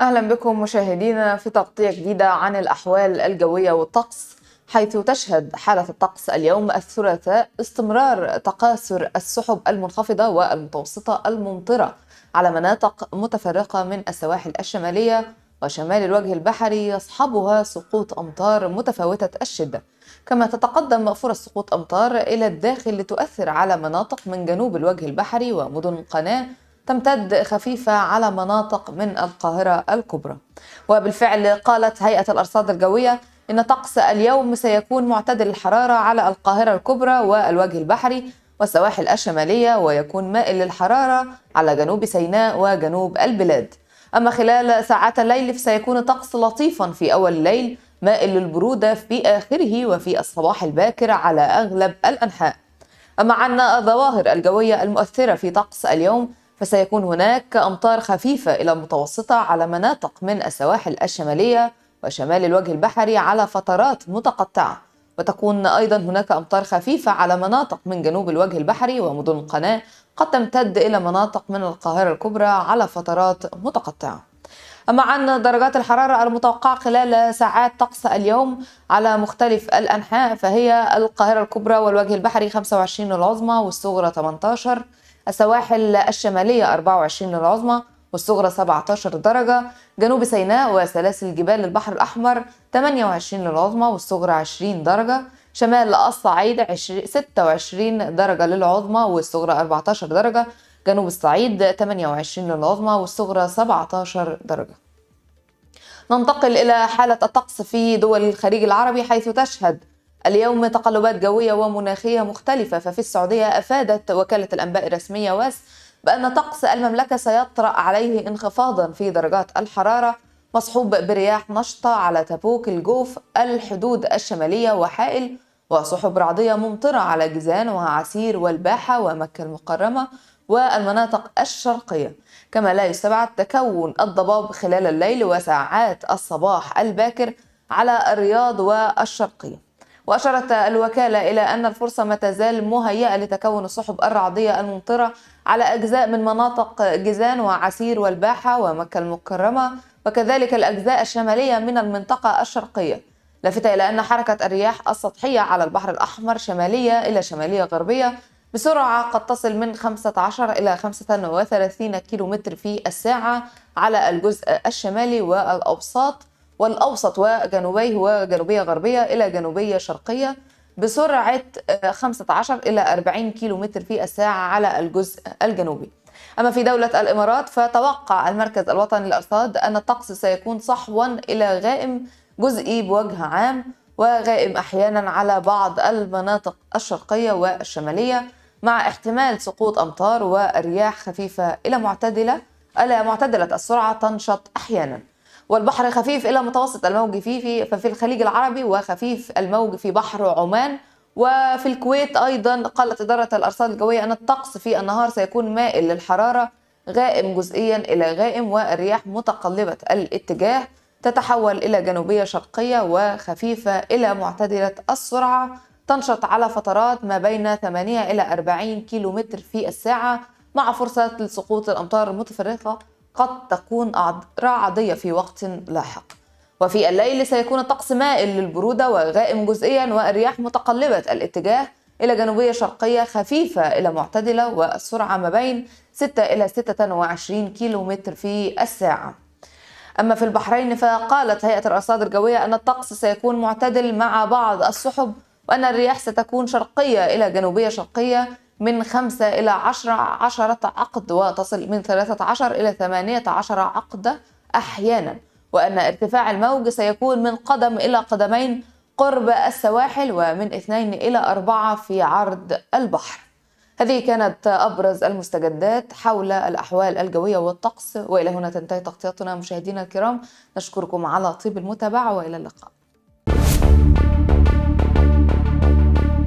أهلا بكم مشاهدينا في تغطية جديدة عن الأحوال الجوية والطقس حيث تشهد حالة الطقس اليوم الثلاثاء استمرار تقاسر السحب المنخفضة والمتوسطة الممطرة على مناطق متفرقة من السواحل الشمالية وشمال الوجه البحري يصحبها سقوط أمطار متفاوتة الشدة كما تتقدم فرص سقوط أمطار إلى الداخل لتؤثر على مناطق من جنوب الوجه البحري ومدن القناة تمتد خفيفة على مناطق من القاهرة الكبرى وبالفعل قالت هيئة الأرصاد الجوية إن طقس اليوم سيكون معتدل الحرارة على القاهرة الكبرى والوجه البحري والسواحل الشمالية ويكون مائل للحرارة على جنوب سيناء وجنوب البلاد أما خلال ساعات الليل فسيكون طقس لطيفا في أول الليل مائل للبرودة في آخره وفي الصباح الباكر على أغلب الأنحاء أما عن الظواهر الجوية المؤثرة في طقس اليوم فسيكون هناك أمطار خفيفة إلى متوسطة على مناطق من السواحل الشمالية وشمال الوجه البحري على فترات متقطعة وتكون أيضا هناك أمطار خفيفة على مناطق من جنوب الوجه البحري ومدن القناة قد تمتد إلى مناطق من القاهرة الكبرى على فترات متقطعة أما عن درجات الحرارة المتوقعة خلال ساعات طقس اليوم على مختلف الأنحاء فهي القاهرة الكبرى والوجه البحري 25 العظمى والصغرى 18 السواحل الشمالية 24 العظمى والصغرى 17 درجة جنوب سيناء وسلاسل جبال البحر الأحمر 28 للعظمى والصغرى 20 درجة شمال الصعيد 26 درجة للعظمى والصغرى 14 درجة جنوب الصعيد 28 للعظمى والصغرى 17 درجة ننتقل إلى حالة الطقس في دول الخليج العربي حيث تشهد اليوم تقلبات جوية ومناخية مختلفة ففي السعودية أفادت وكالة الأنباء الرسمية واس بأن طقس المملكة سيطرأ عليه انخفاضا في درجات الحرارة مصحوب برياح نشطة على تبوك الجوف الحدود الشمالية وحائل وسحب رعدية ممطرة على جزان وعسير والباحة ومكة المكرمة والمناطق الشرقية كما لا يستبعد تكون الضباب خلال الليل وساعات الصباح الباكر على الرياض والشرقية وأشارت الوكالة إلى أن الفرصة ما تزال مهيئة لتكون السحب الرعدية الممطرة على أجزاء من مناطق جزان وعسير والباحة ومكة المكرمة وكذلك الأجزاء الشمالية من المنطقة الشرقية لافتة إلى أن حركة الرياح السطحية على البحر الأحمر شمالية إلى شمالية غربية بسرعة قد تصل من 15 إلى 35 كيلومتر في الساعة على الجزء الشمالي والأوساط والأوسط وجنوبيه وجنوبية غربية إلى جنوبية شرقية بسرعة 15 إلى 40 كيلومتر في الساعة على الجزء الجنوبي أما في دولة الإمارات فتوقع المركز الوطني للأرصاد أن الطقس سيكون صحوا إلى غائم جزئي بوجه عام وغائم أحيانا على بعض المناطق الشرقية والشمالية مع احتمال سقوط أمطار ورياح خفيفة إلى معتدلة إلى معتدلة السرعة تنشط أحيانا والبحر خفيف إلى متوسط الموج فيه ففي الخليج العربي وخفيف الموج في بحر عمان وفي الكويت أيضا قالت إدارة الأرصاد الجوية أن الطقس في النهار سيكون مائل للحرارة غائم جزئيا إلى غائم والرياح متقلبة الاتجاه تتحول إلى جنوبية شرقية وخفيفة إلى معتدلة السرعة تنشط على فترات ما بين 8 إلى 40 كيلومتر في الساعة مع فرصة لسقوط الأمطار المتفرقة قد تكون رعى عادية في وقت لاحق وفي الليل سيكون الطقس مائل للبرودة وغائم جزئيا والرياح متقلبة الاتجاه إلى جنوبية شرقية خفيفة إلى معتدلة والسرعة ما بين 6 إلى 26 كيلومتر في الساعة أما في البحرين فقالت هيئة الأرصاد الجوية أن الطقس سيكون معتدل مع بعض السحب وأن الرياح ستكون شرقية إلى جنوبية شرقية من خمسة إلى عشرة عشرة عقد وتصل من ثلاثة عشر إلى ثمانية عشر عقد أحيانا وأن ارتفاع الموج سيكون من قدم إلى قدمين قرب السواحل ومن اثنين إلى أربعة في عرض البحر هذه كانت أبرز المستجدات حول الأحوال الجوية والطقس وإلى هنا تنتهي تغطيتنا مشاهدينا الكرام نشكركم على طيب المتابعة وإلى اللقاء